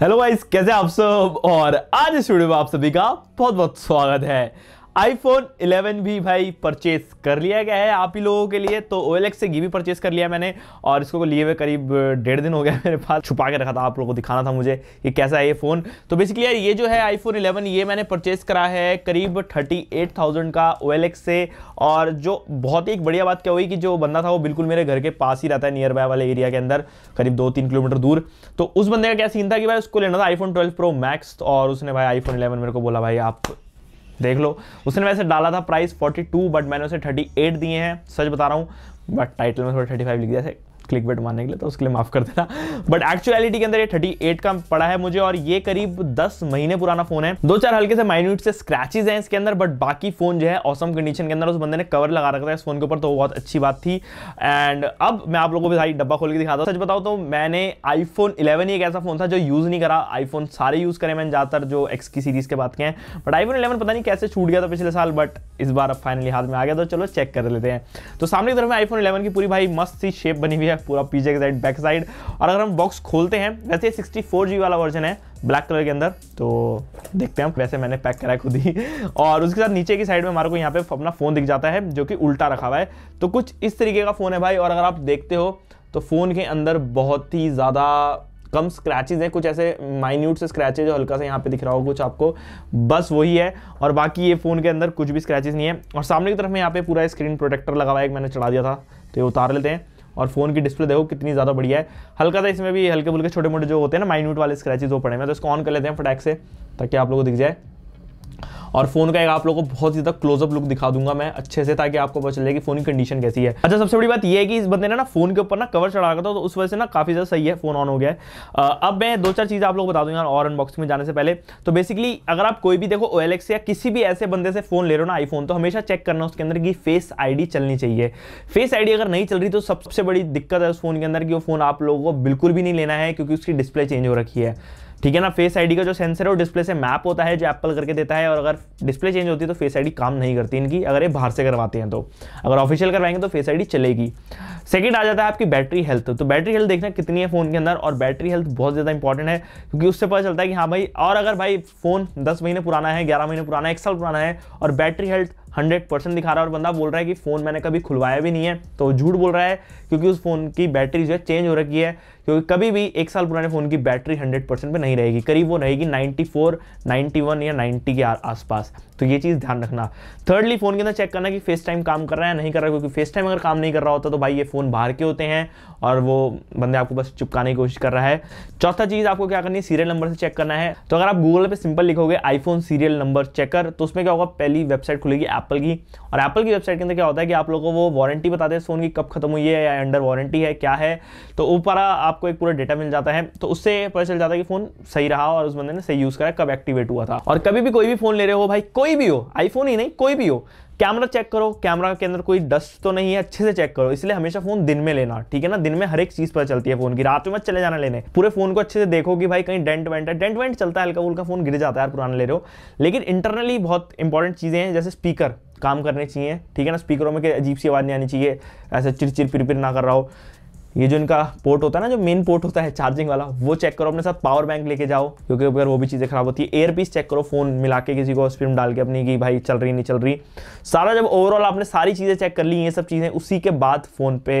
hello guys कैसे आप सब और आज इस वीडियो में आप सभी का बहुत बहुत स्वागत है आईफोन 11 भी भाई परचेस कर लिया गया है आप ही लोगों के लिए तो ओ से घी भी परचेस कर लिया मैंने और इसको लिए हुए करीब डेढ़ दिन हो गया मेरे पास छुपा के रखा था आप लोगों को दिखाना था मुझे कि कैसा है ये फ़ोन तो बेसिकली यार ये जो है आईफोन 11 ये मैंने परचेस करा है करीब 38,000 का ओ से और जो बहुत ही एक बढ़िया बात क्या हुई कि जो बंदा था वो बिल्कुल मेरे घर के पास ही रहता है नियर बाय वाले एरिया के अंदर करीब दो तीन किलोमीटर दूर तो उस बंदे का क्या सीन था कि भाई उसको लेना था आईफोन ट्वेल्व प्रो मैक्स और उसने भाई आईफोन इलेवन मेरे को बोला भाई आप देख लो उसने वैसे डाला था प्राइस 42 बट मैंने उसे 38 दिए हैं सच बता रहा हूँ बट टाइटल में थोड़ा 35 लिख दिया क्लिक बेट मारने के लिए तो उसके लिए माफ़ कर देना बट एक्चुअलिटी के अंदर ये थर्टी एट का पड़ा है मुझे और ये करीब दस महीने पुराना फोन है दो चार हल्के से माइन्यूट से स्क्रैचेज हैं इसके अंदर बट बाकी फोन जो है औसम कंडीशन के अंदर उस बंदे ने कवर लगा रखा था इस फोन के ऊपर तो बहुत अच्छी बात थी एंड अब मैं आप लोगों को भाई डब्बा खोल के दिखाता हूँ सच बताओ तो मैंने आईफोन इलेवन ही एक ऐसा फोन था जो यूज़ नहीं करा आईफोन सारे यूज़ करे मैंने ज़्यादातर जो एक्स की सीरीज़ के बात के हैं बट आईफोन इलेवन पता नहीं कैसे छूट गया था पिछले साल बट इस बार अब फाइनली हाथ में आ गया तो चलो चेक कर लेते हैं तो सामने की तरफ में आईफोन इलेवन की पूरी भाई मस्त सी शेप बनी हुई है पूरा पीछे के साइड बैक साइड और अगर हम बॉक्स खोलते हैं वैसे सिक्सटी फोर वाला वर्जन है ब्लैक कलर के अंदर तो देखते हैं वैसे मैंने पैक करा है खुद ही और उसके साथ नीचे की साइड में हमारे को यहाँ पे अपना फ़ोन दिख जाता है जो कि उल्टा रखा हुआ है तो कुछ इस तरीके का फ़ोन है भाई और अगर आप देखते हो तो फ़ोन के अंदर बहुत ही ज़्यादा कम स्क्रैचेज हैं कुछ ऐसे माइन्यूट से स्क्रैचेज जो हल्का सा यहाँ पे दिख रहा हो कुछ आपको बस वही है और बाकी ये फ़ोन के अंदर कुछ भी स्क्रैचेज नहीं है और सामने की तरफ में यहाँ पे पूरा स्क्रीन प्रोटेक्टर लगा हुआ है एक मैंने चढ़ा दिया था तो ये उतार लेते हैं और फ़ोन की डिस्प्ले देखो कितनी ज़्यादा बढ़िया है हल्का था इसमें भी हल्के फुल्के छोटे मोटे जो होते हैं ना माइन्यूट वाले स्क्रैचेज वो पड़े हैं तो इसको ऑन कर लेते हैं फटैक से ताकि आप लोगों को दिख जाए और फोन का एक आप लोगों को बहुत ज्यादा क्लोजअप लुक दिखा दूंगा मैं अच्छे से ताकि आपको पता चले कि फोन की कंडीशन कैसी है अच्छा सबसे बड़ी बात यह है कि इस बंदे ने ना फोन के ऊपर ना कवर चढ़ा रखा था तो उस वजह से ना काफी ज्यादा सही है फोन ऑन हो गया है अब मैं दो चार चीजें आप लोग बता दूंगा और अनबॉक्सिंग में जाने से पहले तो बेसिकली अगर आप कोई भी देखो ओ या किसी भी ऐसे बंदे से फोन ले रहे हो ना आईफोन तो हमेशा चेक करना उसके अंदर की फेस आई चलनी चाहिए फेस आई अगर नहीं चल रही तो सबसे बड़ी दिक्कत है उस फोन के अंदर कि वो फोन आप लोगों को बिल्कुल भी नहीं लेना है क्योंकि उसकी डिस्प्ले चेंज हो रखी है ठीक है ना फेस आईडी का जो सेंसर है वो डिस्प्ले से मैप होता है जो एप्पल करके देता है और अगर डिस्प्ले चेंज होती है तो फेस आईडी काम नहीं करती इनकी अगर ये बाहर से करवाते हैं तो अगर ऑफिशियल करवाएंगे तो फेस आईडी चलेगी सेकेंड आ जाता है आपकी बैटरी हेल्थ तो बैटरी हेल्थ देखना कितनी है फ़ोन के अंदर और बैटरी हेल्थ बहुत ज़्यादा इंपॉर्टेंट है क्योंकि उससे पता चलता है कि हाँ भाई और अगर भाई फ़ोन दस महीने पुराना है ग्यारह महीने पुराना है एक साल पुराना है और बैटरी हेल्थ हंड्रेड परसेंट दिखा रहा है और बंदा बोल रहा है कि फ़ोन मैंने कभी खुलवाया भी नहीं है तो झूठ बोल रहा है क्योंकि उस फ़ोन की बैटरी जो है चेंज हो रखी है क्योंकि कभी भी एक साल पुराने फ़ोन की बैटरी हंड्रेड परसेंट नहीं रहेगी करीब वो रहेगी नाइनटी फोर वन या नाइन्टी के आसपास तो ये चीज़ ध्यान रखना थर्डली फ़ोन के अंदर चेक करना कि फेस टाइम काम कर रहा है नहीं कर रहा है क्योंकि फेस टाइम अगर काम नहीं कर रहा होता तो भाई ये फ़ोन बाहर के होते हैं और वो बंदे आपको बस चुपकाने की कोशिश कर रहा है चौथा चीज़ आपको क्या करनी है सीरियल नंबर से चेक करना है तो अगर आप गूगल पर सिंपल लिखोगे आईफोन सीरियल नंबर चेकर तो उसमें क्या होगा पहली वेबसाइट खुलेगी एप्पल की और एप्पल की वेबसाइट के अंदर क्या होता है कि आप लोगों को वो वारंटी बताते हैं फ़ोन की कब खत्म हुई है या अंडर वारंटी है क्या है तो ऊपर आपको एक पूरा डेटा मिल जाता है तो उससे पता चल जाता है कि फ़ोन सही रहा और उस बंदे ने सही यूज़ करा कब एक्टिवेट हुआ था और कभी भी कोई भी फ़ोन ले रहे हो भाई कोई भी हो आईफोन ही नहीं कोई भी हो कैमरा चेक करो कैमरा के अंदर कोई डस्ट तो नहीं है अच्छे से चेक करो इसलिए हमेशा फोन दिन में लेना ठीक है ना दिन में हर एक चीज पता चलती है फोन की रात में मत चले जाना लेने पूरे फोन को अच्छे से देखो कि भाई कहीं डेंट वेंट है डेंट वेंट चलता है हल्का फुल्का फोन गिर जाता है यार पुराना ले रहे हो लेकिन इंटरनली बहुत इंपॉर्टेंट चीज़ें हैं जैसे स्पीकर काम करने चाहिए ठीक है ना स्पीकरों में अजीब सी आवाज़ नहीं आनी चाहिए ऐसे पिर पिर ना कर रहा हो ये जो इनका पोर्ट होता है ना जो मेन पोर्ट होता है चार्जिंग वाला वो चेक करो अपने साथ पावर बैंक लेके जाओ क्योंकि अगर वो भी चीज़ें खराब होती है एयरपीस चेक करो फोन मिला के किसी को स्पिन डाल के अपनी कि भाई चल रही नहीं चल रही सारा जब ओवरऑल आपने सारी चीज़ें चेक कर ली ये सब चीज़ें उसी के बाद फ़ोन पे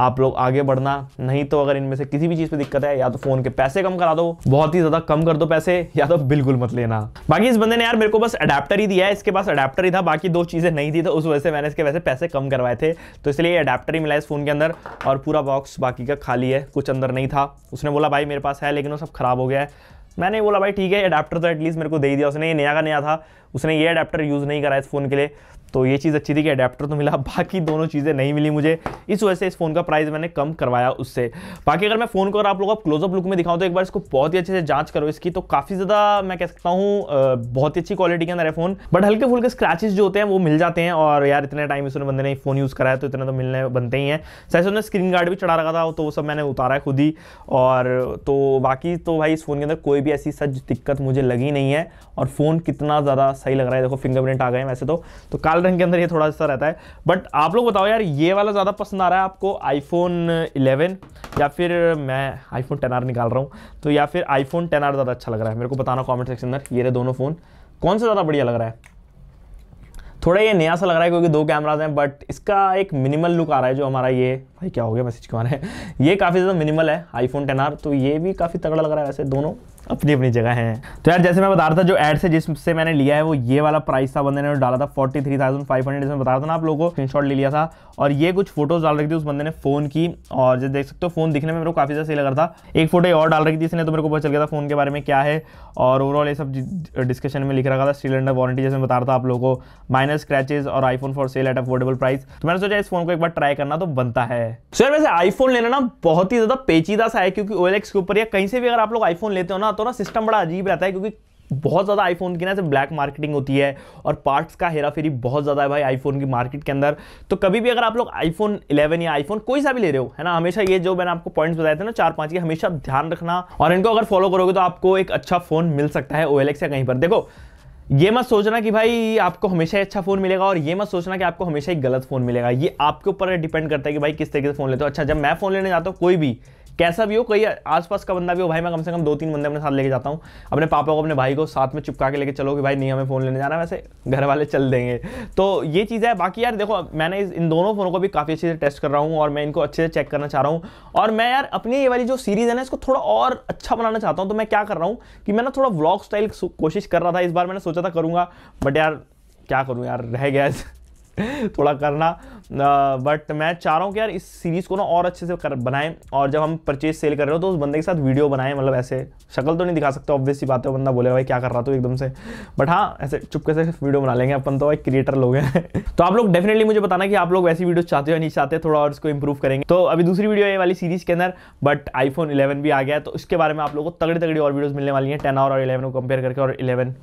आप लोग आगे बढ़ना नहीं तो अगर इनमें से किसी भी चीज़ पर दिक्कत है या तो फ़ोन के पैसे कम करा दो बहुत ही ज़्यादा कम कर दो पैसे या तो बिल्कुल मत लेना बाकी इस बंदे ने यार मेरे को बस अडेप्टर ही दिया है इसके पास अडेप्टर ही था बाकी दो चीज़ें नहीं थी तो उस वजह से मैंने इसके वैसे पैसे कम करवाए थे तो इसलिए अडेप्टर ही मिला इस फ़ोन के अंदर और पूरा बॉक्स बाकी का खाली है कुछ अंदर नहीं था उसने बोला भाई मेरे पास है लेकिन वो सब ख़राब हो गया है मैंने बोला भाई ठीक है अडेप्टर तो एटलीस्ट मेरे को दे दिया उसने ये नया का नया था उसने ये अडेप्टर यूज़ नहीं करा इस फ़ोन के लिए तो ये चीज़ अच्छी थी कि अडेप्टर तो मिला बाकी दोनों चीज़ें नहीं मिली मुझे इस वजह से इस फ़ोन का प्राइस मैंने कम करवाया उससे बाकी अगर मैं फ़ोन को अगर आप लोग आप क्लोजअप लुक में दिखाऊँ तो एक बार इसको बहुत ही अच्छे से जांच करो इसकी तो काफ़ी ज़्यादा मैं कह सकता हूँ बहुत ही अच्छी क्वालिटी के अंदर है फ़ोन बट हल्के फुल्के स्क्रैचेज जो होते हैं वो मिल जाते हैं और यार इतने टाइम इसने बंदे ने फ़ोन यूज़ कराया तो इतने तो मिलने बनते ही हैं सैसे उन्होंने स्क्रीन गार्ड भी चढ़ा रखा था तो वो सब मैंने उतारा है खुद ही और तो बाकी तो भाई इस फ़ोन के अंदर कोई भी ऐसी सच दिक्कत मुझे लगी नहीं है और फ़ोन कितना ज़्यादा सही लग रहा है देखो फिंगरप्रिंट आ गए वैसे तो, तो काल रंग के अंदर ये थोड़ा सा रहता है बट आप लोग बताओ यार ये वाला ज़्यादा पसंद आ रहा है आपको आईफोन 11 या फिर मैं आईफोन आर निकाल रहा हूँ तो या फिर आईफोन आर ज़्यादा अच्छा लग रहा है मेरे को बताना कॉमेंट सेक्शन में ये रहे दोनों फ़ोन कौन सा ज़्यादा बढ़िया लग रहा है थोड़ा ये नया सा लग रहा है क्योंकि दो कैमराज हैं बट इसका एक मिनिमल लुक आ रहा है जो हमारा ये भाई क्या हो गया मैसेज क्यों है ये काफ़ी ज़्यादा मिनिमल है आईफोन टेन आर तो ये भी काफ़ी तगड़ा लग रहा है वैसे दोनों अपनी अपनी जगह हैं तो यार जैसे मैं बता रहा था जो एड से जिससे मैंने लिया है वो ये वाला प्राइस था बंदे ने डाला था forty three thousand five hundred इसमें बता रहा था ना आप लोगों को स्क्रीनशॉट ले लिया था और ये कुछ फोटोज डाल रखी थी उस बंदे ने फोन की और जैसे देख सकते हो फोन दिखने में मेरे को काफी ज्यादा सही लग रहा था एक फोटो और डाल रखी थी इसने तो मेरे को पता चल गया था फोन के बारे में क्या है और ओवरऑल ये सब डिस्कशन में लिख रखा था स्टील अंडर वारंटी जैसे बता रहा था आप लोगों को माइनस माइनर स्क्रेचेज और iPhone for sale at affordable price तो मैंने सोचा इस फोन को एक बार ट्राई करना तो बनता है सर वैसे आईफोन लेना ना बहुत ही ज्यादा पेचीदा सा है क्योंकि ओएलएक्स के ऊपर या कहीं से भी अगर आप लोग आईफोन लेते हो ना तो ना सिस्टम बड़ा अजीब रहता है क्योंकि बहुत ज़्यादा आईफोन की ना से ब्लैक मार्केटिंग होती है और पार्ट्स का हेरा फेरी बहुत ज़्यादा है भाई आईफोन की मार्केट के अंदर तो कभी भी अगर आप लोग आईफोन 11 या आईफोन कोई सा भी ले रहे हो है ना हमेशा ये जो मैंने आपको पॉइंट्स बताए थे ना चार पांच के हमेशा ध्यान रखना और इनको अगर फॉलो करोगे तो आपको एक अच्छा फ़ोन मिल सकता है ओ या कहीं पर देखो ये मत सोचना कि भाई आपको हमेशा ही अच्छा फ़ोन मिलेगा और ये मत सोचना कि आपको हमेशा ही गलत फ़ोन मिलेगा ये आपके ऊपर डिपेंड करता है कि भाई किस तरीके से फ़ोन लेते हो अच्छा जब मैं फ़ोन लेने जाता हूँ कोई भी कैसा भी हो कहीं आसपास का बंदा भी हो भाई मैं कम से कम दो तीन बंदे अपने साथ लेके जाता हूँ अपने पापा को अपने भाई को साथ में चुपका के लेके चलो कि भाई नहीं हमें फ़ोन लेने जाना वैसे घर वाले चल देंगे तो ये चीज़ है बाकी यार देखो मैंने इन दोनों फ़ोनों को भी काफ़ी अच्छे से टेस्ट कर रहा हूँ और मैं इनको अच्छे से चेक करना चाह रहा हूँ और मैं यार अपनी ये वाली जो सीरीज़ है ना इसको थोड़ा और अच्छा बनाना चाहता हूँ तो मैं क्या कर रहा हूँ कि मैं ना थोड़ा व्लॉग स्टाइल कोशिश कर रहा था इस बार मैंने सोचा था करूँगा बट यार क्या करूँ यार रह गया थोड़ा करना बट मैं चाह रहा हूँ कि यार इस सीरीज़ को ना और अच्छे से कर बनाएं और जब हम परचेज सेल कर रहे हो तो उस बंदे के साथ वीडियो बनाएं मतलब ऐसे शक्ल तो नहीं दिखा सकते ऑब्वियसली बात है बंदा बोले भाई क्या कर रहा तो एकदम से बट हाँ ऐसे चुपके से वीडियो बना लेंगे अपन तो भाई क्रिएटर लोग हैं तो आप लोग डेफिनेटली मुझे बताना कि आप लोग वैसी वीडियो चाहते हो या नहीं चाहते थोड़ा और इसको इंप्रूव करेंगे तो अभी दूसरी वीडियो है वाली सीरीज़ के अंदर बट आईफोन इलेवन भी आ गया तो उसके बारे में आप लोग को तगड़ी तगड़ी और वीडियोज़ मिलने वाली हैं टेन और इलेवन को कंपेयर करके और इलेवन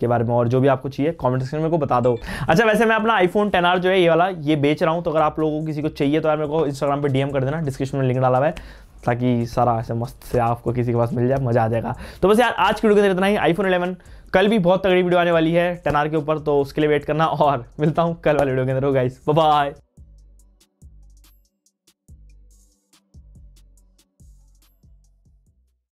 के बारे में और जो भी आपको चाहिए कमेंट सेक्शन में को बता दो अच्छा वैसे मैं अपना आईफोन टेन आर जो है ये वाला ये बेच रहा हूँ तो अगर आप लोगों को किसी को चाहिए तो यार मेरे को इंस्टाग्राम पे डीएम कर देना डिस्क्रिप्शन में लिंक डाला हुआ है ताकि सारा ऐसे मस्त से आपको किसी के पास मिल जाए मजा आ जाएगा तो बस यार आज की वीडियो के इतना ही आईफोन इलेवन कल भी बहुत तगड़ी वीडियो आने वाली है टेन के ऊपर तो उसके लिए वेट करना और मिलता हूँ कल वाले वीडियो के अंदर हो गाइस बाय